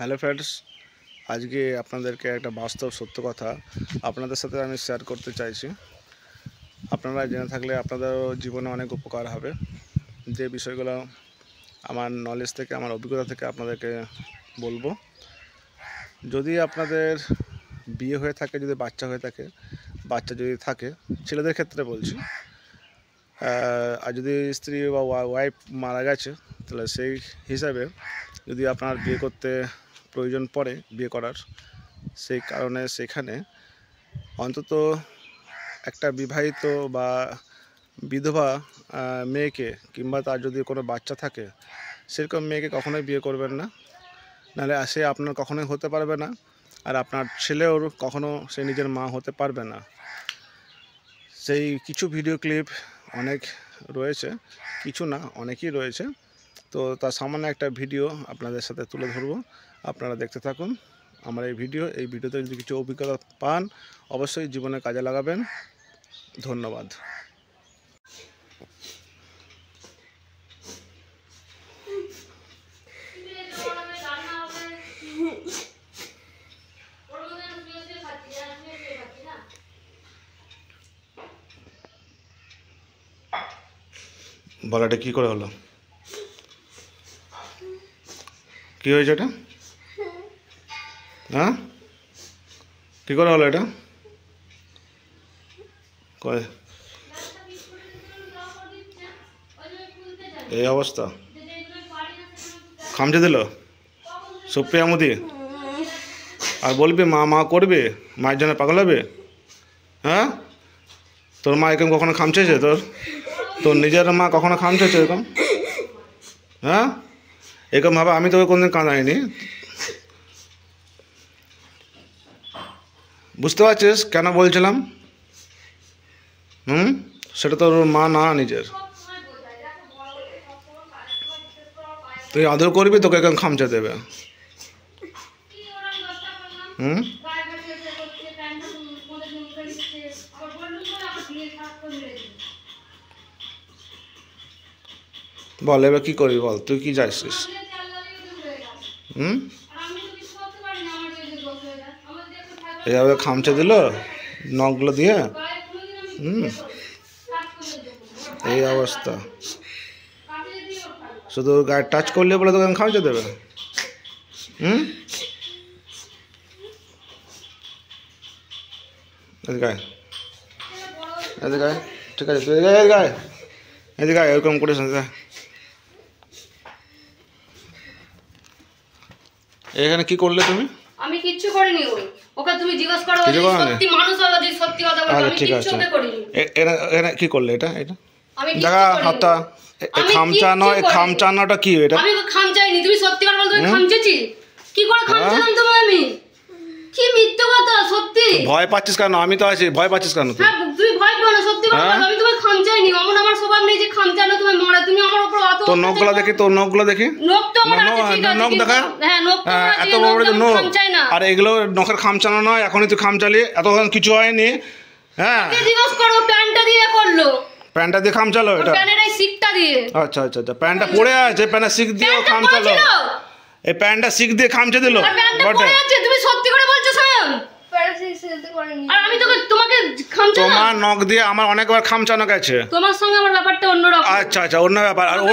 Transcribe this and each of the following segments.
Hello friends আজকে আপনাদেরকে একটা বাস্তব সত্য কথা আপনাদের সাথে আমি শেয়ার করতে চাইছি আপনারা জেনে থাকলে আপনাদেরও জীবনে অনেক উপকার হবে যে বিষয়গুলো আমার নলেজ থেকে আমার অভিজ্ঞতা থেকে আপনাদেরকে বলবো যদি আপনাদের বিয়ে হয়ে থাকে যদি বাচ্চা হয়ে থাকে বাচ্চা যদি থাকে ছেলেদের ক্ষেত্রে বলছি আর যদি স্ত্রী বা ওয়াইফ মারা গেছে তাহলে সেই হিসাবে যদি আপনার বিয়ে করতে প্রয়োজন পড়ে বিয়ে করার সেই কারণে সেখানে অন্তত একটা বিবাহিত বা বিধবা মেয়েকে কিংবা তার যদি কোনো বাচ্চা থাকে সেরকম মেয়েকে কখনোই বিয়ে করবেন না নাহলে সে আপনার কখনোই হতে পারবে না আর আপনার ছেলেও কখনো সে নিজের মা হতে পারবে না সেই কিছু ভিডিও ক্লিপ অনেক রয়েছে কিছু না অনেকই রয়েছে তো তার সামান্য একটা ভিডিও আপনাদের সাথে তুলে ধরবো আপনারা দেখতে থাকুন আমার এই ভিডিও এই ভিডিওতে যদি কিছু অভিজ্ঞতা পান অবশ্যই জীবনে কাজে লাগাবেন ধন্যবাদ বলাটা কি করে হলো কি হয়েছে এটা হ্যাঁ কী করে হলো এটা এই অবস্থা খামচে দিল সুপ্রিয়া মোদি আর বলবি মা মা করবে মায়ের জন্য পাগল হবে হ্যাঁ তোর মা এরকম কখনো খামচেছে তোর তোর নিজের মা কখনো খামচেছে এরকম হ্যাঁ এরকমভাবে আমি তোকে কোনোদিন কাঁদাইনি বুঝতে পারছিস কেন বলছিলাম হুম সেটা তোর মা না নিজের তুই আদর করবি তোকে এখন খামচা দেবে হুম বল এবার কী করবি বল তুই কি যাইছিস হুম এভাবে খামচে দিল নখগুলো দিয়ে হুম এই অবস্থা শুধু গায়ে টাচ করলে বলে তোকে খামচে দেবে হুম গায়ে এদিকে ঠিক আছে গায়ে এদিকে এরকম করিস না এখানে কি করলে তুমি আমি কিচ্ছু করিনি ওই ওকে তুমি জিজ্ঞেস করো সত্যি মানুষ যদি সত্যি কথা বলে আচ্ছা, আমি এটা এরা কি করলে এটা এটা আমি দাদা হাতটা খামচানো খামচানোটা কি এটা আমি খামচাইনি তুমি সত্যি কথা খামচেছি কি করে হ্যাঁ? খামচালাম তোমায় আমি কি কথা সত্যি ভয় পাচ্ছিস কেন আমি তো আছি ভয় পাচ্ছিস কেন তুই হ্যাঁ, হবে হ্যাঁ? নখগুলো দেখি নখগুলো দেখি নখ দেখা হ্যাঁ, হ্যাঁ এত বড় বড় নখ আর এগুলো নখের খামচানো নয় এখনই তো খামচালি এতক্ষণ কিছু হয়নি হ্যাঁ প্যান্টটা দিয়ে খামচালো এটা আচ্ছা আচ্ছা আচ্ছা প্যান্টটা আছে দিয়ে খামচালো এই প্যান্টটা দিয়ে খামচে আমি আচ্ছা, আচ্ছা, সাইড আমার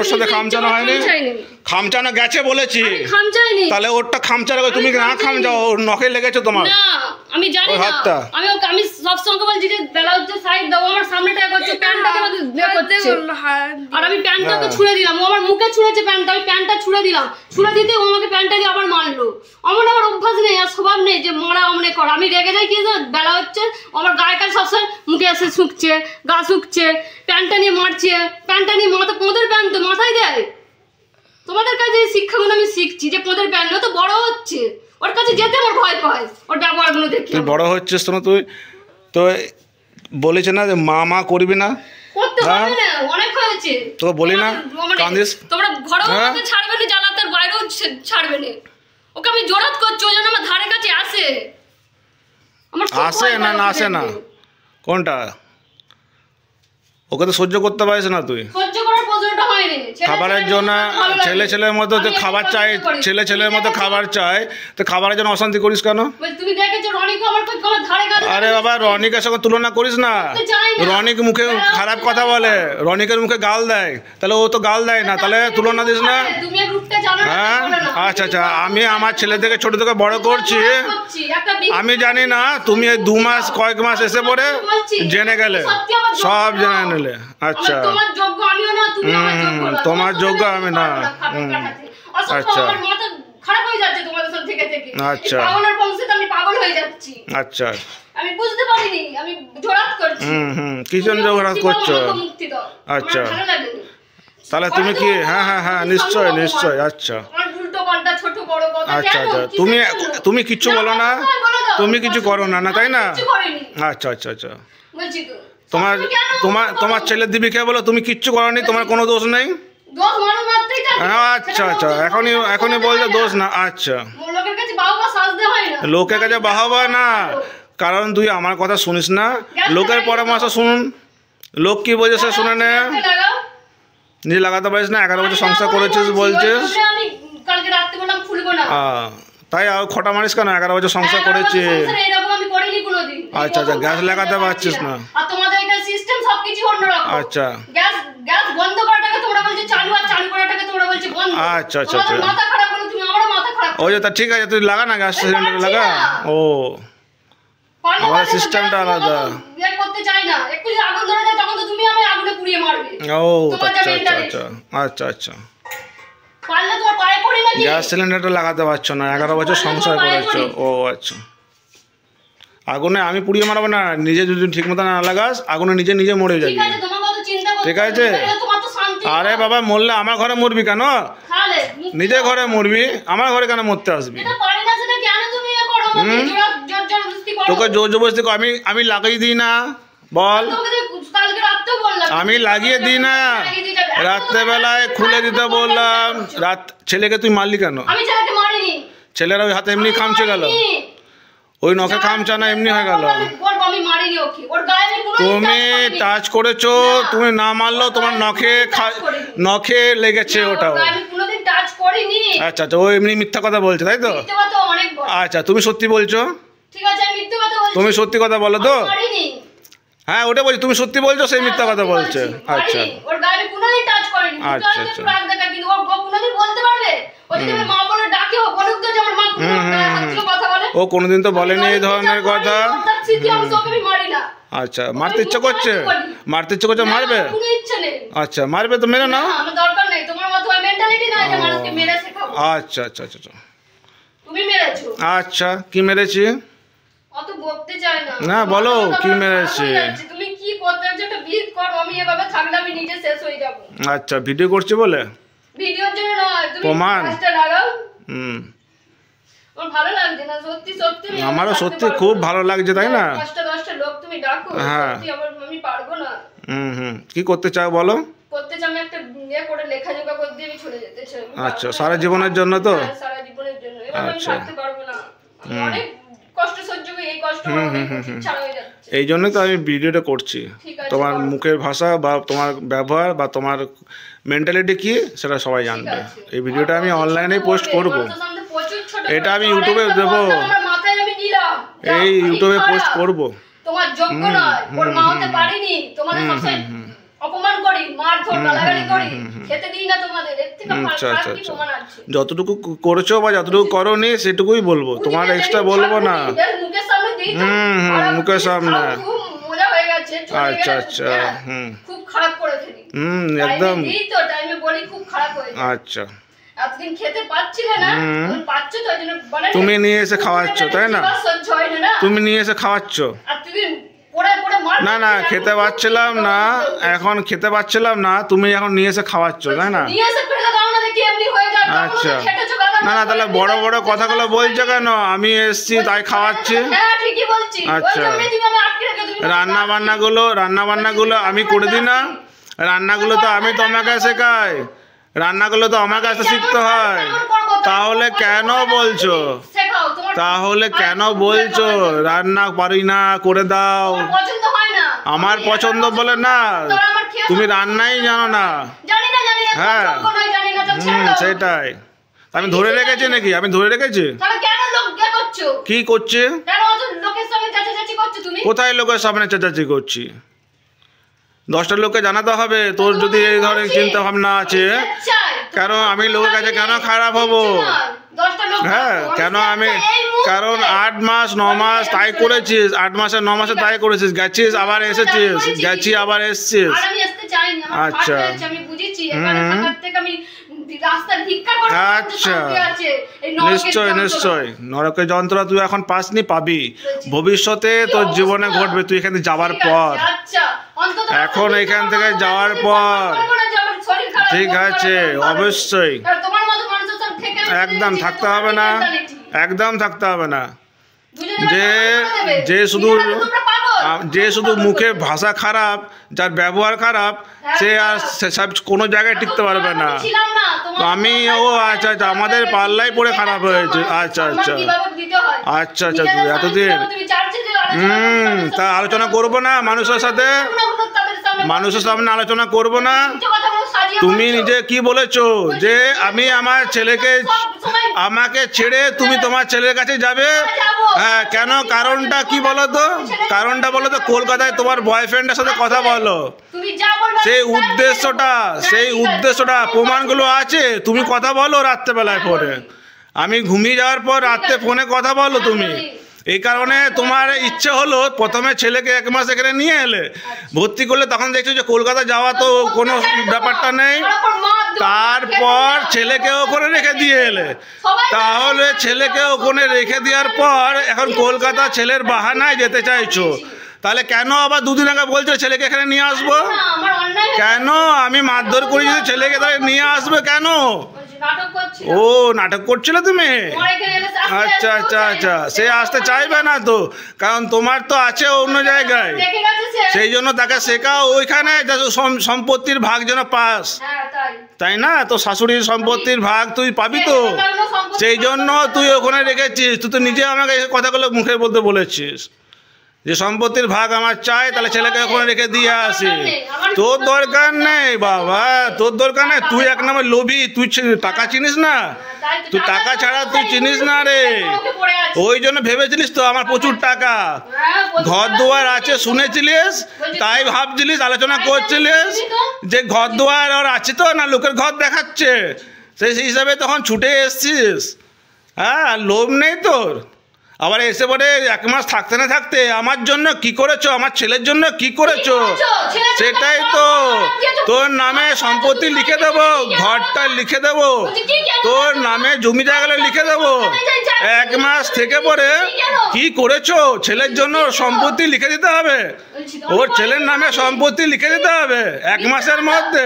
সামনেটা ইয়ে করছে প্যান্টটা আর আমি হ্যাঁ। ছুঁড়ে দিলাম ও আমার মুখে ছুঁড়েছে প্যান্টটা আমি প্যান্টটা ছুঁড়ে দিলাম ছুঁড়ে ও আমাকে প্যান্টটা দিয়ে আবার মারলো আমার আমার অভ্যাস নেই আর স্বভাব নেই যে মারা অমনে কর আমি আমি রেগে যাই কি বেলা হচ্ছে আমার গায়ে কাল সবসময় মুখে আসে শুকছে গা শুকছে প্যান্টটা নিয়ে মারছে প্যান্টটা নিয়ে মাথা পোঁদের প্যান্ট তো মাথায় দেয় তোমাদের কাছে এই শিক্ষাগুলো আমি শিখছি যে পোঁদের প্যান্ট তো বড় হচ্ছে ওর কাছে যেতে আমার ভয় পায় ওর ব্যবহারগুলো দেখি তুই বড় হচ্ছে তো তুই তো বলেছে না যে মা মা করবি না ছাড়বে না ওকে আমি জোরাত করছি ওই জন্য আমার ধারে কাছে আসে আসে না না আসে না কোনটা ওকে তো সহ্য করতে পারিস না তুই খাবারের জন্য ছেলে ছেলের মতো তো খাবার চাই ছেলে ছেলের মতো খাবার চাই তো খাবারের জন্য অশান্তি করিস কেন আরে বাবা রনিকের সঙ্গে তুলনা করিস না রনিক মুখে খারাপ কথা বলে রনিকের মুখে গাল দেয় তাহলে ও তো গাল দেয় না তাহলে তুলনা দিস না হ্যাঁ আচ্ছা আচ্ছা আমি আমার ছেলে থেকে ছোট থেকে বড় করছি আমি জানি না তুমি দু মাস কয়েক মাস এসে পড়ে জেনে গেলে সব জানেন মিলে আচ্ছা তোমার যোগ্য আমি না আচ্ছা আচ্ছা আচ্ছা হুম হুম আচ্ছা তাহলে তুমি কি হ্যাঁ হ্যাঁ হ্যাঁ আচ্ছা আচ্ছা আচ্ছা তুমি তুমি কিচ্ছু বলো না তুমি কিছু করো না না তাই না আচ্ছা আচ্ছা আচ্ছা তোমার তোমার তোমার ছেলের দিবি কে বলো তুমি কিচ্ছু করনি তোমার কোনো দোষ নেই হ্যাঁ, আচ্ছা আচ্ছা এখনই এখনই বলতে দোষ না আচ্ছা লোকের কাছে বাহাবা না কারণ তুই আমার কথা শুনিস না লোকের পরামর্শ শুনুন লোক কি বলছে সে শুনে নে নিজে লাগাতে পারিস না এগারো বছর সংসার করেছিস বলছিস তাই আর খটা মারিস কেন এগারো বছর সংসার করেছিস আচ্ছা আচ্ছা গ্যাস লাগাতে পারছিস না তোমাদের এখানে সিস্টেম সবকিছু অন্যরকম আচ্ছা গ্যাস গ্যাস বন্ধ করাটাকে তোমরা বলছো চালু আর চালু করাটাকে তোমরা বলছো বন্ধ আচ্ছা আচ্ছা আচ্ছা মাথা খারাপ তুমি আমারও মাথা খারাপ ওই তা ঠিক আছে তুই লাগা না গ্যাস সিলিন্ডার লাগা ও আমার সিস্টেমটা আলাদা বের ইয়ে করতে চাই না একটু আগুন ধরে যায় তখন তো তুমি আগুনে পুড়িয়ে মারবে ও আচ্ছা আচ্ছা, আচ্ছা আচ্ছা আচ্ছা আচ্ছা গ্যাস সিলিন্ডারটা লাগাতে পারছো না এগারো বছর সংসার করেছো ও আচ্ছা আগুনে আমি পুড়িয়ে মারাবো না নিজে যদি ঠিক মতো না লাগাস আগুনে নিজে নিজে মরে যাবি ঠিক আছে আরে বাবা মরলে আমার ঘরে মরবি কেন নিজে ঘরে মরবি আমার ঘরে কেন মরতে আসবি তোকে জোর জবরদস্তি আমি আমি লাগিয়ে দিই না বল আমি লাগিয়ে দিই না রাত্রেবেলায় খুলে দিতে বললাম রাত ছেলেকে তুই মারলি কেন ছেলেরা ওই হাতে এমনি খামছে গেল ওই নখে না এমনি হয়ে গেল তুমি টাচ করেছো তুমি না মারলো তোমার নখে নখে লেগেছে ওটাও আচ্ছা আচ্ছা ও এমনি মিথ্যা কথা বলছে তাই তো আচ্ছা তুমি সত্যি বলছো তুমি সত্যি কথা বলো তো হ্যাঁ ওটা বলছি তুমি সত্যি বলছো সেই হ্যাঁ, মিথ্যা কথা বলছে আচ্ছা আচ্ছা আচ্ছা ও কোনোদিন তো বলেনি এই ধরনের কথা আচ্ছা মারতে ইচ্ছা করছে মারতে ইচ্ছা করছে মারবে আচ্ছা মারবে তো মেরে না আচ্ছা, আচ্ছা আচ্ছা আচ্ছা আচ্ছা কি মেরেছি না বলো কি মেরেছি আচ্ছা ভিডিও করছি বলে প্রমাণ হুম আমারও সত্যি খুব ভালো লাগছে তাই না হ্যাঁ, হ্যাঁ। হুম হুম কি করতে চাও বলো ইয়ে আচ্ছা সারা জীবনের জন্য তো হ্যাঁ, আচ্ছা এই জন্যই তো আমি ভিডিওটা করছি তোমার মুখের ভাষা বা তোমার ব্যবহার বা তোমার মেন্টালিটি কী সেটা সবাই জানবে এই ভিডিওটা আমি অনলাইনে পোস্ট করবো এটা আমি ইউটিউবে দেব এই ইউটিউবে পোস্ট করব তোমার যোগ্য নয় ওর মা হতে পারিনি অপমান করি মারধর আচ্ছা আচ্ছা, আচ্ছা। যতটুকু করেছো বা যতটুকু নি সেটুকুই বলবো তোমার এক্সট্রা বলবো না মুখের সামনে হুম হুম আচ্ছা আচ্ছা হ্যাঁ, হুম হুম একদম আচ্ছা এতদিন খেতে পাচ্ছিলে না তুমি পাচ্ছ তো জন্য তুমি নিয়ে এসে খাওয়াচ্ছো তাই না তুমি নিয়ে এসে খাওয়াচ্ছ না না খেতে পাচ্ছিলাম না এখন খেতে পাচ্ছিলাম না তুমি এখন নিয়ে এসে খাওয়াচ্ছ তাই না আচ্ছা না না তাহলে বড় বড় কথাগুলো বলছো কেন আমি এসছি তাই খাওয়াচ্ছি হ্যাঁ, আচ্ছা রান্না বান্নাগুলো রান্না বান্নাগুলো আমি করে দিই না আচ্ছা, রান্নাগুলো তো আমি তোমাকে শেখাই রান্নাগুলো তো আমার কাছে শিখতে হয় তাহলে কেন বলছো তাহলে কেন বলছো রান্না পারি না করে দাও আমার পছন্দ বলে না তুমি রান্নাই জানো না হ্যাঁ হুম সেটাই আমি ধরে রেখেছি নাকি আমি ধরে রেখেছি ইয়ে কি করছে কোথায় লোকের সামনে চেঁচাচি করছি দশটা লোককে জানাতে হবে তোর যদি এই ধরনের চিন্তা ভাবনা আছে কারণ আমি লোকের কাছে কেন খারাপ হব হ্যাঁ কেন আমি কারণ আট মাস ন মানে মাস তাই করেছিস আট মাসে ন মাসে তাই করেছিস গেছিস আবার এসেছিস গেছি আবার এসছিস আচ্ছা হুম আচ্ছা নরকের তুই এখন পাবি ভবিষ্যতে তোর জীবনে ঘটবে তুই এখানে যাওয়ার পর এখন এখান থেকে যাওয়ার পর ঠিক আছে আচ্ছা। অবশ্যই একদম থাকতে হবে না একদম থাকতে হবে না যে যে শুধু যে শুধু মুখে ভাষা খারাপ যার ব্যবহার খারাপ হ্যাঁ, সে হ্যাঁ। আর সেসব কোনো জায়গায় টিকতে পারবে না আমি ও আচ্ছা আচ্ছা আমাদের পাল্লাই পড়ে খারাপ হয়েছে আচ্ছা আচ্ছা আচ্ছা আচ্ছা, আচ্ছা এতদিন হুম তা আলোচনা করবো না মানুষের সাথে মানুষের সামনে আলোচনা করবো না তুমি নিজে কি বলেছো যে আমি আমার ছেলেকে আমাকে ছেড়ে তুমি তোমার ছেলের কাছে যাবে হ্যাঁ কেন কারণটা কি বলো তো কারণটা বলো তো কলকাতায় তোমার বয়ফ্রেন্ডের সাথে কথা বলো সেই উদ্দেশ্যটা সেই উদ্দেশ্যটা প্রমাণগুলো আছে তুমি হ্যাঁ। কথা বলো রাত্রেবেলায় হ্যাঁ। পরে আমি ঘুমিয়ে যাওয়ার পর রাত্রে ফোনে কথা বলো তুমি হ্যাঁ, এই কারণে তোমার ইচ্ছে হলো প্রথমে ছেলেকে এক মাস এখানে নিয়ে এলে ভর্তি করলে তখন দেখছো যে কলকাতা যাওয়া তো কোনো ব্যাপারটা নেই তারপর ছেলেকে ওখানে রেখে দিয়ে এলে তাহলে ছেলেকে ওখানে রেখে দেওয়ার পর এখন কলকাতা ছেলের বাহানায় যেতে চাইছো তাহলে কেন আবার দুদিন আগে বলছো ছেলেকে এখানে নিয়ে আসবো কেন আমি মারধর করি যদি ছেলেকে তাহলে নিয়ে আসবে কেন ও নাটক করছিলে তুমি আচ্ছা, আচ্ছা আচ্ছা আচ্ছা সে আসতে চাইবে না তো কারণ তোমার তো আছে অন্য জায়গায় সেই জন্য তাকে শেখাও ওইখানে সম্পত্তির ভাগ যেন পাস হ্যাঁ, তাই না তো শাশুড়ির সম্পত্তির ভাগ তুই পাবি তো হ্যাঁ, সেই জন্য তুই ওখানে রেখেছিস তুই তো নিজে আমাকে কথাগুলো মুখে বলতে বলেছিস যে সম্পত্তির ভাগ আমার চাই তাহলে ছেলেকে ওখানে রেখে দিয়ে আসি তোর দরকার নেই বাবা তোর দরকার নেই তুই এক নামে লোভি তুই টাকা চিনিস না তুই টাকা ছাড়া তুই চিনিস না রে ওই জন্য ভেবেছিলিস তো আমার প্রচুর টাকা হ্যাঁ, ঘর দুয়ার আছে শুনেছিলিস তাই ভাবছিলিস আলোচনা করছিলিস যে ঘর দুয়ার ওর আছে তো না লোকের ঘর দেখাচ্ছে সেই হিসাবে তখন ছুটে এসছিস হ্যাঁ লোভ নেই তোর আবার এসে পরে এক মাস থাকতে না থাকতে আমার জন্য কি করেছো আমার ছেলের জন্য কি করেছো সেটাই তো তোর নামে সম্পত্তি লিখে দেব ঘরটা লিখে দেব তোর নামে জমি জায়গাটা লিখে দেব এক মাস থেকে পরে কি করেছো ছেলের জন্য সম্পত্তি লিখে দিতে হবে ওর ছেলের নামে সম্পত্তি লিখে দিতে হবে এক মাসের মধ্যে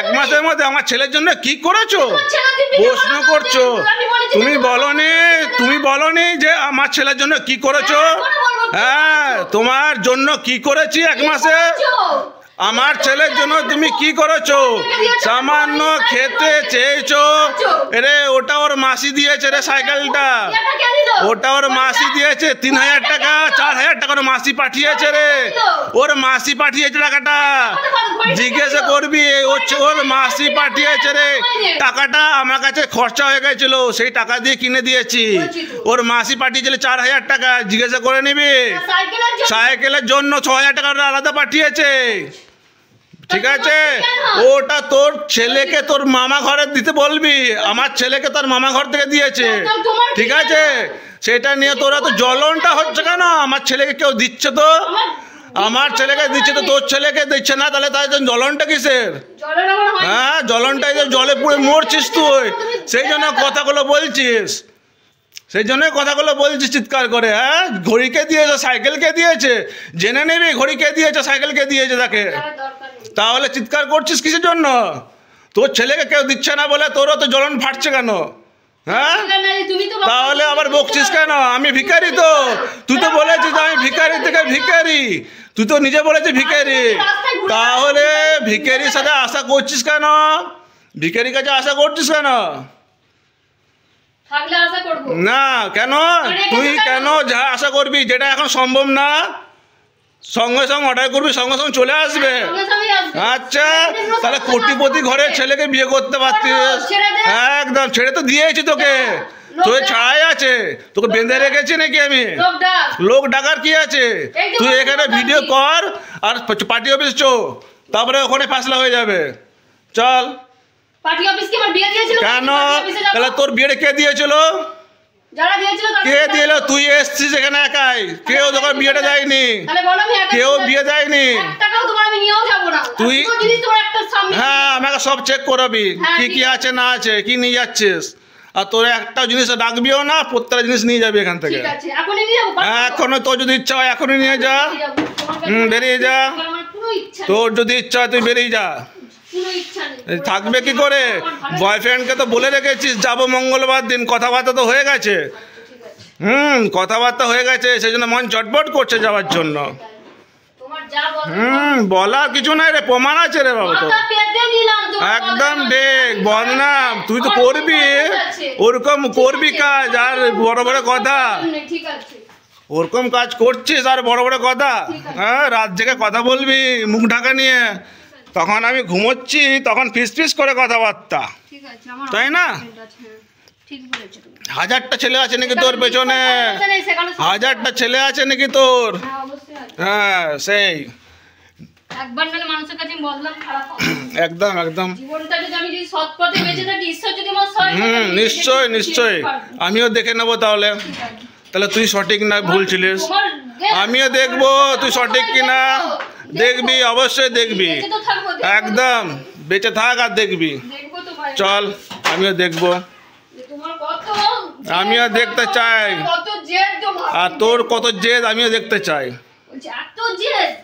এক মাসের মধ্যে আমার ছেলের জন্য কি করেছো প্রশ্ন করছো তুমি বলনি তুমি বলনি যে আমার ছেলের জন্য কি করেছো হ্যাঁ, হ্যাঁ তোমার জন্য কি করেছি এক মাসে আমার ছেলের জন্য তুমি কি করেছো সামান্য খেতে চেয়েছো রে ওটা ওর মাসি দিয়েছে রে সাইকেলটা ওটা ওর মাসি দিয়েছে তিন হাজার টাকা চার হাজার টাকা ওর মাসি পাঠিয়েছে রে ওর মাসি পাঠিয়েছে টাকাটা জিজ্ঞাসা করবি ওর মাসি পাঠিয়েছে রে টাকাটা আমার কাছে খরচা হয়ে গেছিল সেই টাকা দিয়ে কিনে দিয়েছি ওর মাসি পাঠিয়েছিল চার হাজার টাকা জিজ্ঞাসা করে নিবি সাইকেলের জন্য ছ হাজার টাকা আলাদা পাঠিয়েছে ঠিক আছে ওটা তোর ছেলেকে তোর মামা ঘরে দিতে বলবি আমার ছেলেকে তার মামা ঘর থেকে দিয়েছে ঠিক আছে সেটা নিয়ে তোরা তো জ্বলনটা হচ্ছে কেন আমার ছেলেকে কেউ দিচ্ছে তো আমার ছেলেকে দিচ্ছে তো তোর ছেলেকে দিচ্ছে না তাহলে তাই জ্বলনটা কিসের হ্যাঁ জ্বলনটা জলে পুড়ে মরছিস তুই সেই জন্য কথাগুলো বলছিস সেই জন্য কথাগুলো বলছি চিৎকার করে হ্যাঁ ঘড়িকে দিয়েছে সাইকেলকে দিয়েছে জেনে নেবে ঘড়িকে দিয়েছে সাইকেলকে দিয়েছে তাকে তাহলে চিৎকার করছিস কিসের জন্য তোর ছেলেকে কেউ দিচ্ছে না বলে তোরও তো জ্বলন ফাটছে কেন হ্যাঁ তাহলে আবার বকছিস কেন আমি ভিকারি তো তুই তো বলেছিস আমি ভিখারি থেকে ভিখারি তুই তো নিজে বলেছিস ভিখারি তাহলে ভিকারির সাথে আশা করছিস কেন ভিকারির কাছে আশা করছিস কেন না কেন মানে তুই কেন যা আশা করবি যেটা এখন সম্ভব না সঙ্গে সঙ্গে অর্ডার করবি সঙ্গে সঙ্গে চলে আসবে হ্যাঁ, আচ্ছা তাহলে কোটিপতি ঘরের হ্যাঁ, ছেলেকে বিয়ে করতে হ্যাঁ, পারতিস একদম ছেড়ে তো দিয়েছি তোকে তোর ছাড়াই আছে তোকে বেঁধে রেখেছি নাকি আমি লোক ডাকার কি আছে তুই এখানে ভিডিও কর আর পার্টি অফিস চো তারপরে ওখানে ফাসলা হয়ে যাবে চল পার্টি অফিস আমার বিয়ে দিয়েছিল কেন তাহলে তোর বিয়ে কে দিয়েছিল কে তুই এখানে একাই কেউ বিয়েটা দেয়নি কেউ বিয়ে দেয়নি তুই হ্যাঁ সব চেক হ্যাঁ, আছে না আছে নিয়ে যাচ্ছিস আর একটা জিনিস ডাকবিও না প্রত্যেকটা জিনিস নিয়ে যাবি এখান থেকে এখনো তোর যদি ইচ্ছা হয় এখনই নিয়ে যা হুম বেরিয়ে যা তোর যদি ইচ্ছা হয় তুই বেরিয়ে যা থাকবে কি করে বয়ফ্রেন্ডকে তো বলে রেখেছিস যাবো মঙ্গলবার দিন কথাবার্তা তো হয়ে গেছে হুম কথাবার্তা হয়ে গেছে সেই জন্য মন চটপট করছে যাওয়ার জন্য হুম বলার কিছু নাই রে প্রমাণ আছে রে বাবা তো একদম বল না তুই তো করবি ওরকম করবি কাজ আর বড় বড় কথা ওরকম কাজ করছিস আর বড় বড় কথা হ্যাঁ রাত জেগে কথা বলবি মুখ ঢাকা নিয়ে তখন আমি ঘুমোচ্ছি তখন ফিস ফিস করে কথাবার্তা তাই না হ্যাঁ, হাজারটা ছেলে আছে নাকি তোর পেছনে হাজারটা ছেলে আছে নাকি তোর হ্যাঁ, হ্যাঁ সেই একদম একদম হুম নিশ্চয় নিশ্চয় আমিও দেখে নেবো তাহলে তাহলে তুই সঠিক না ভুল ছিলিস আমিও দেখবো তুই সঠিক কিনা দেখবি অবশ্যই দেখবি একদম বেঁচে থাক আর দেখবি চল আমিও দেখবো আমিও দেখতে চাই আর তোর কত জেদ আমিও দেখতে চাই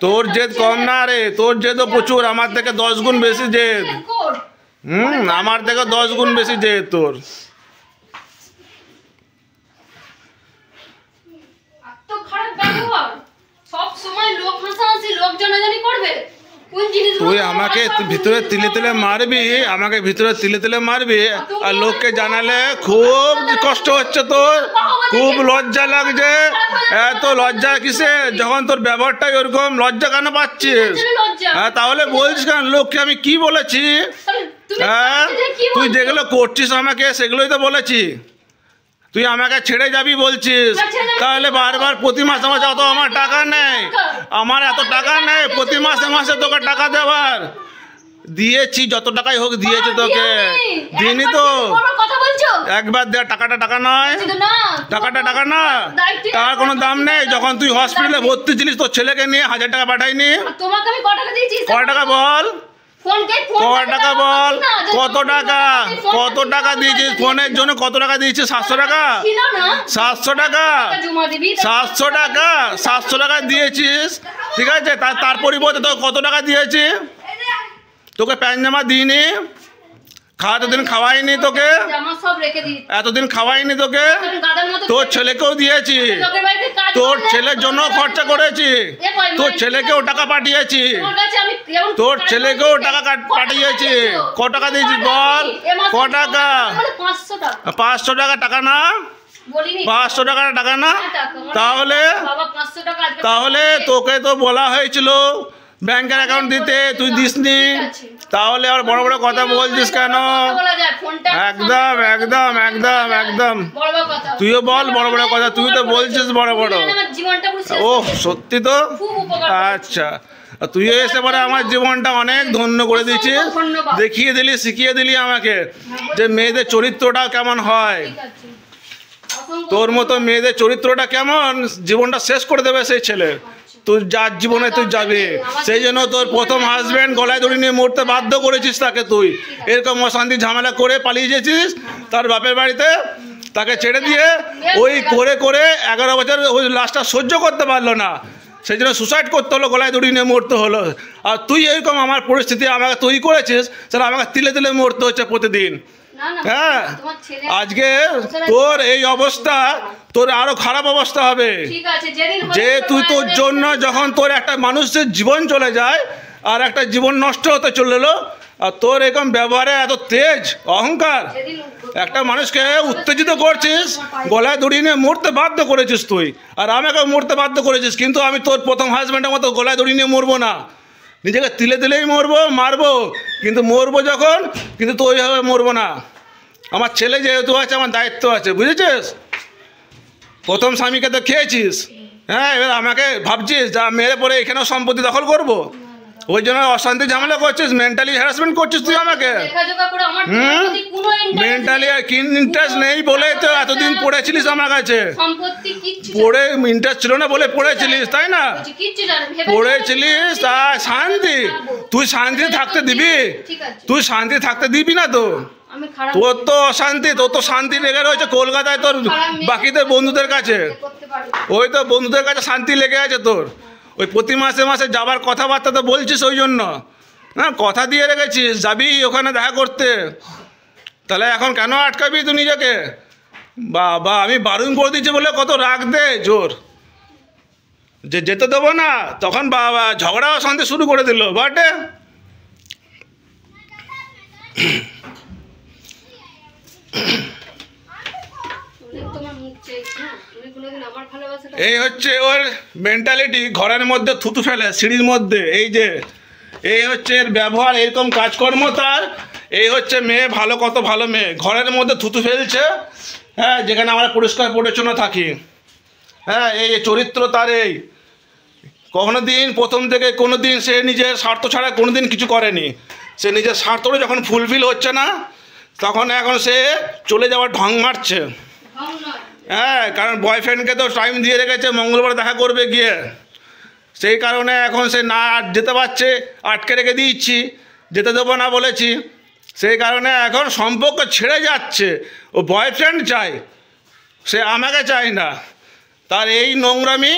তোর জেদ কম না রে তোর জেদও প্রচুর আমার থেকে দশ গুণ বেশি জেদ হুম আমার থেকে দশ গুণ বেশি জেদ তোর তুই আমাকে ভিতরে তিলে মারবি আমাকে ভিতরে তিলে তিলে মারবি আর লোককে জানালে খুব কষ্ট হচ্ছে তোর খুব লজ্জা লাগছে লজ্জা কিসে যখন তোর ব্যবহারটাই ওরকম লজ্জা কেন পাচ্ছিস হ্যাঁ তাহলে বলছিস কেন লোককে আমি কি বলেছি হ্যাঁ তুই যেগুলো করছিস আমাকে সেগুলোই তো বলেছি তুই আমাকে ছেড়ে যাবি বলছিস তাহলে বারবার প্রতি মাসে মাসে অত আমার টাকা নেই আমার এত টাকা নেই প্রতি মাসে মাসে তোকে টাকা দেওয়ার দিয়েছি যত টাকাই হোক দিয়েছে তোকে দিনই তো একবার দেয় টাকাটা টাকা নয় টাকাটা টাকা না তার কোনো দাম নেই যখন তুই হসপিটালে ভর্তি ছিলিস তোর ছেলেকে নিয়ে হাজার টাকা পাঠাইনি ক টাকা বল কত বল কত টাকা কত টাকা দিয়েছিস ফোনের জন্য কত টাকা সাতশো টাকা সাতশো টাকা সাতশো টাকা সাতশো টাকা দিয়েছিস ঠিক আছে তার পরিবর্তে কত টাকা তোকে প্যান্ট জামা দিইনি খাওয়া এতদিন খাওয়াইনি তোকে এতদিন খাওয়াইনি তোকে তোর ছেলেকেও দিয়েছি তোর ছেলের জন্য খরচা করেছি তোর ছেলেকেও টাকা পাঠিয়েছি তোর ছেলেকেও টাকা পাঠিয়েছি ক টাকা দিয়েছি বল ক টাকা পাঁচশো টাকা টাকা না পাঁচশো টাকা টাকা না তাহলে তাহলে তোকে তো বলা হয়েছিল ব্যাংকের অ্যাকাউন্ট দিতে তুই দিসনি তাহলে আর বড় বড় কথা বলছিস কেন একদম একদম একদম একদম তুইও বল বড় বড় কথা তুই তো বলছিস বড় বড় ও সত্যি তো আচ্ছা তুই এসে পরে আমার জীবনটা অনেক ধন্য করে দিচ্ছিস দেখিয়ে দিলি শিখিয়ে দিলি আমাকে যে মেয়েদের চরিত্রটা কেমন হয় তোর মতো মেয়েদের চরিত্রটা কেমন জীবনটা শেষ করে দেবে সেই ছেলে তুই যার জীবনে তুই যাবে সেই জন্য তোর প্রথম হাজব্যান্ড গলায় দড়ি নিয়ে মরতে বাধ্য করেছিস তাকে তুই এরকম অশান্তি ঝামেলা করে পালিয়ে যেছিস তার বাপের বাড়িতে তাকে ছেড়ে দিয়ে ওই করে করে এগারো বছর ওই লাশটা সহ্য করতে পারলো না সেই জন্য সুসাইড করতে হলো গলায় দড়ি নিয়ে মরতে হলো আর তুই এরকম আমার পরিস্থিতি আমাকে তুই করেছিস সেটা আমাকে তিলে তিলে মরতে হচ্ছে প্রতিদিন হ্যাঁ আজকে তোর এই অবস্থা তোর আরো খারাপ অবস্থা হবে যে তুই তোর জন্য যখন তোর একটা মানুষের জীবন চলে যায় আর একটা জীবন নষ্ট হতে চললো আর তোর এরকম ব্যবহারে এত তেজ অহংকার একটা মানুষকে উত্তেজিত করছিস গলায় দড়ি নিয়ে মরতে বাধ্য করেছিস তুই আর আমাকে মরতে বাধ্য করেছিস কিন্তু আমি তোর প্রথম হাজব্যান্ডের মতো গলায় দড়ি নিয়ে মরবো না নিজেকে তিলে তিলেই মরবো মারবো কিন্তু মরবো যখন কিন্তু তো ওইভাবে মরবো না আমার ছেলে যেহেতু আছে আমার দায়িত্ব আছে বুঝেছিস প্রথম স্বামীকে তো খেয়েছিস হ্যাঁ এবার আমাকে ভাবছিস যা মেরে পরে এখানেও সম্পত্তি দখল করবো ওই জন্য অশান্তি ঝামেলা করছিস মেন্টালি হ্যারাসমেন্ট করছিস তুই আমাকে হুম মেন্টালি আর কি ইন্টারেস্ট নেই বলে তো এতদিন পড়েছিলিস আমার কাছে পড়ে ইন্টারেস্ট ছিল না বলে পড়েছিলিস তাই না পড়েছিলিস তা শান্তি হ্যাঁ, তুই শান্তি হ্যাঁ, থাকতে দিবি তুই শান্তি থাকতে দিবি না তো তোর তো অশান্তি তোর তো শান্তি লেগে রয়েছে কলকাতায় তোর বাকিদের বন্ধুদের কাছে ওই তো বন্ধুদের কাছে শান্তি লেগে আছে তোর ওই প্রতি মাসে মাসে যাবার কথাবার্তা তো বলছিস ওই জন্য না কথা দিয়ে রেখেছিস যাবি ওখানে দেখা করতে তাহলে এখন কেন আটকাবি তুই নিজেকে বাবা আমি বারুন করে দিচ্ছি বলে কত রাগ দে জোর যে যেতে দেবো না তখন বাবা ঝগড়া শান্তি শুরু করে দিল বটে এই হচ্ছে ওর মেন্টালিটি ঘরের মধ্যে থুতু ফেলে সিঁড়ির মধ্যে এই যে এই হচ্ছে এর ব্যবহার এরকম কাজকর্ম তার এই হচ্ছে মেয়ে ভালো কত ভালো মেয়ে ঘরের মধ্যে থুতু ফেলছে হ্যাঁ যেখানে আমরা পরিষ্কার পরিচ্ছন্ন থাকি হ্যাঁ এই চরিত্র তার এই কখনো দিন প্রথম থেকে কোনো দিন সে নিজের স্বার্থ ছাড়া কোনো দিন কিছু করেনি সে নিজের স্বার্থটা যখন ফুলফিল হচ্ছে না তখন এখন সে চলে যাওয়ার ঢং মারছে হ্যাঁ কারণ বয়ফ্রেন্ডকে তো টাইম দিয়ে রেখেছে মঙ্গলবার দেখা করবে গিয়ে সেই কারণে এখন সে না যেতে পারছে আটকে রেখে দিচ্ছি যেতে দেবো না বলেছি সেই কারণে এখন সম্পর্ক ছেড়ে যাচ্ছে ও বয়ফ্রেন্ড চাই সে আমাকে চাই না তার এই নোংরামি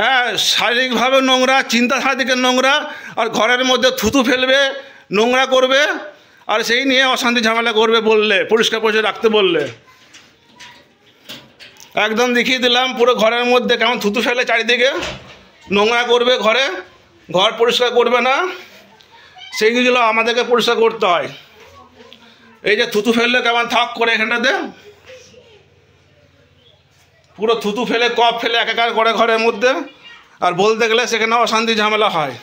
হ্যাঁ শারীরিকভাবে নোংরা চিন্তাধারা দিকে নোংরা আর ঘরের মধ্যে থুতু ফেলবে নোংরা করবে আর সেই নিয়ে অশান্তি ঝামেলা করবে বললে পরিষ্কার পরিষ্কার রাখতে বললে একদম দেখিয়ে দিলাম পুরো ঘরের মধ্যে কেমন থুতু ফেলে চারিদিকে নোংরা করবে ঘরে ঘর পরিষ্কার করবে না সেইগুলো আমাদেরকে পরিষ্কার করতে হয় এই যে থুতু ফেললে কেমন থাক করে এখানটাতে পুরো থুতু ফেলে কপ ফেলে একাকার করে ঘরের মধ্যে আর বলতে গেলে সেখানে অশান্তি ঝামেলা হয়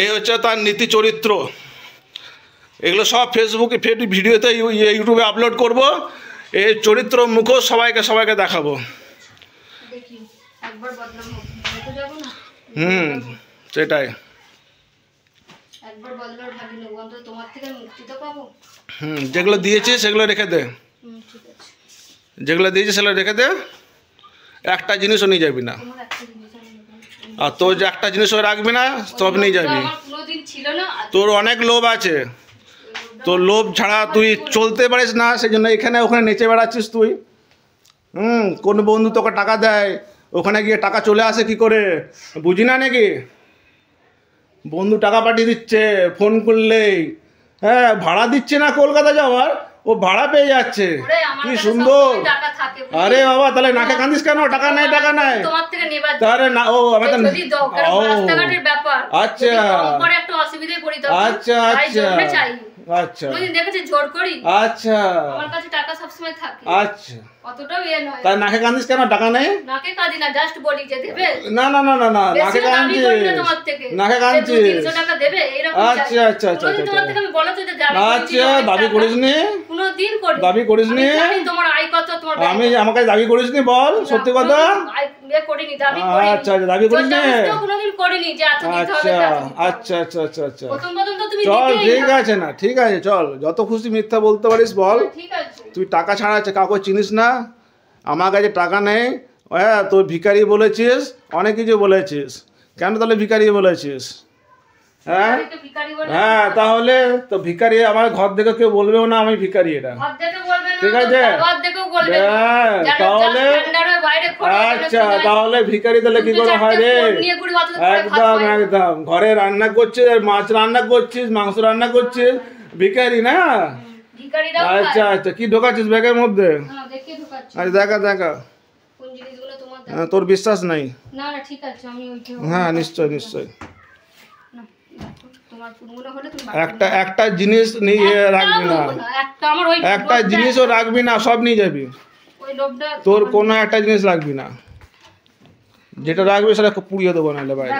এই হচ্ছে তার নীতি চরিত্র এগুলো সব ফেসবুকে ভিডিওতে ইউটিউবে আপলোড করব এই চরিত্র মুখ সবাইকে সবাইকে দেখাবো হুম সেটাই হুম যেগুলো দিয়েছি সেগুলো রেখে দে যেগুলো দিয়েছি সেগুলো রেখে দে একটা জিনিসও নিয়ে যাবি না আর তোর যে একটা জিনিসও রাখবি না সব নিয়ে যাবি তোর অনেক লোভ আছে তো লোভ ছাড়া তুই চলতে পারিস না সেই জন্য এখানে ওখানে নেচে বেড়াচ্ছিস তুই হুম কোন বন্ধু তোকে টাকা দেয় ওখানে গিয়ে টাকা চলে আসে কি করে বুঝি না নাকি বন্ধু টাকা পাঠিয়ে দিচ্ছে ফোন করলেই হ্যাঁ ভাড়া দিচ্ছে না কলকাতা যাওয়ার ও ভাড়া পেয়ে যাচ্ছে কি সুন্দর আরে বাবা তাহলে নাকে কান্দিস কেন টাকা নাই টাকা নাই তাহলে না ও আমার আচ্ছা আচ্ছা আচ্ছা আচ্ছা দেখেছে জোর করি আচ্ছা আমার কাছে টাকা সবসময় থাকে আচ্ছা অতটাও ইয়ে নয় নাকে কান্দিস কেন টাকা নেই নাকে কাঁদি না জাস্ট বলি যে দেবে না না না না না নাকে কাঁদি নাকে কাঁদি টাকা দেবে আচ্ছা, আচ্ছা আচ্ছা আচ্ছা তোমার আচ্ছা। থেকে আমি বলো তো যে আচ্ছা দাবি করিস আচ্ছা, নি করি দাবি করিস নি তোমার কত তোমার আমি আমাকে দাবি করিস নি বল সত্যি কথা ইয়ে আচ্ছা দাবি করিস আচ্ছা আচ্ছা আচ্ছা আচ্ছা চল ঠিক আছে না ঠিক ঠিক আছে চল যত খুশি মিথ্যা বলতে পারিস বল আচ্ছা, তুই টাকা ছাড়া কাউকে চিনিস না আমার কাছে টাকা নেই হ্যাঁ তোর ভিখারি বলেছিস অনেক কিছু বলেছিস কেন তাহলে ভিখারি বলেছিস হ্যাঁ হ্যাঁ তাহলে তো ভিখারি আমার ঘর থেকে কেউ বলবেও না আমি ভিখারি এটা ঠিক আছে হ্যাঁ তাহলে আচ্ছা তাহলে ভিখারি তাহলে কি করে হয় রে একদম একদম ঘরে রান্না করছিস মাছ রান্না করছিস মাংস রান্না করছিস ভিকারি না আচ্ছা আচ্ছা কি ঢোকাচ্ছিস ব্যাগের মধ্যে আচ্ছা দেখা হ্যাঁ, দেখা তোর বিশ্বাস নাই হ্যাঁ নিশ্চয় নিশ্চয় একটা একটা জিনিস নিয়ে রাখবি না একটা জিনিসও রাখবি না সব নিয়ে যাবি তোর কোনো একটা জিনিস রাখবি না যেটা রাখবি সেটা পুড়িয়ে দেবো নাহলে বাইরে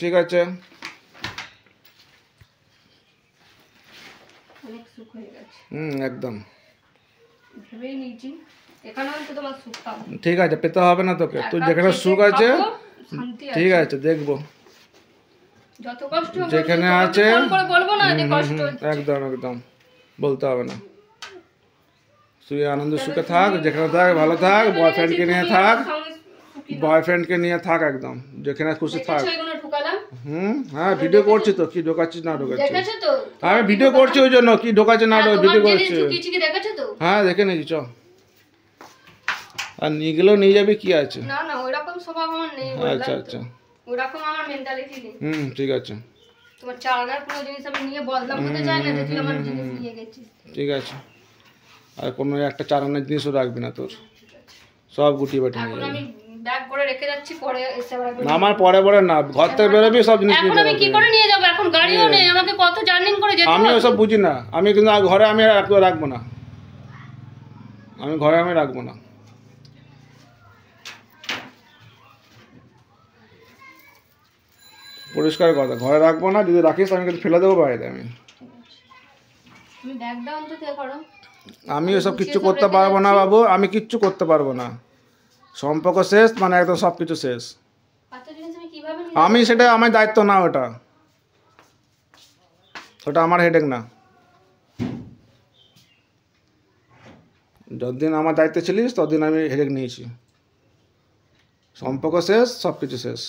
ঠিক আছে হুম একদম ভেবেই নিয়েছি এখানেও তো তোমার সুখ পাবো ঠিক আছে পেতে হবে না তোকে তুই যেখানে সুখ আছে ঠিক আছে দেখবো যত কষ্ট যেখানে আছে বলবো না যে কষ্ট একদম একদম বলতে হবে না তুই আনন্দ সুখে থাক যেখানে থাক ভালো থাক বয়ফ্রেন্ডকে নিয়ে থাক বয়ফ্রেন্ডকে নিয়ে থাক একদম যেখানে খুশি থাক হুম হ্যাঁ ভিডিও করছি তো কি ঢোকাচ্ছিস না ঢোকাচ্ছি আমি ভিডিও করছি ওই জন্য কি ঢোকাচ্ছে না ভিডিও হ্যাঁ, করছি হ্যাঁ দেখে নিয়েছি চ আর নিয়ে গেলেও নিয়ে যাবে কি আছে আচ্ছা আচ্ছা হুম ঠিক আছে ঠিক আছে আর কোনো একটা চালানোর জিনিসও রাখবি না তোর সব গুটিয়ে বাটি নিয়ে যাবে আমার পরে পরে না ঘর থেকে বেরোবি সব জিনিস আমি হ্যাঁ। আমি ওসব বুঝি না আমি কিন্তু ঘরে আমি রাখবো না আমি ঘরে আমি রাখবো না পরিষ্কার কথা ঘরে রাখবো না যদি রাখিস আমি কিন্তু ফেলে দেবো বাইরে আমি আমি ওসব কিচ্ছু করতে পারবো না বাবু আমি কিচ্ছু করতে পারবো না সম্পর্ক শেষ মানে একদম সব কিছু শেষ আমি সেটা আমার দায়িত্ব না ওটা ওটা আমার হেডেক না যতদিন আমার দায়িত্বে ছিলিস ততদিন আমি হেডেক নিয়েছি সম্পর্ক শেষ সব কিছু শেষ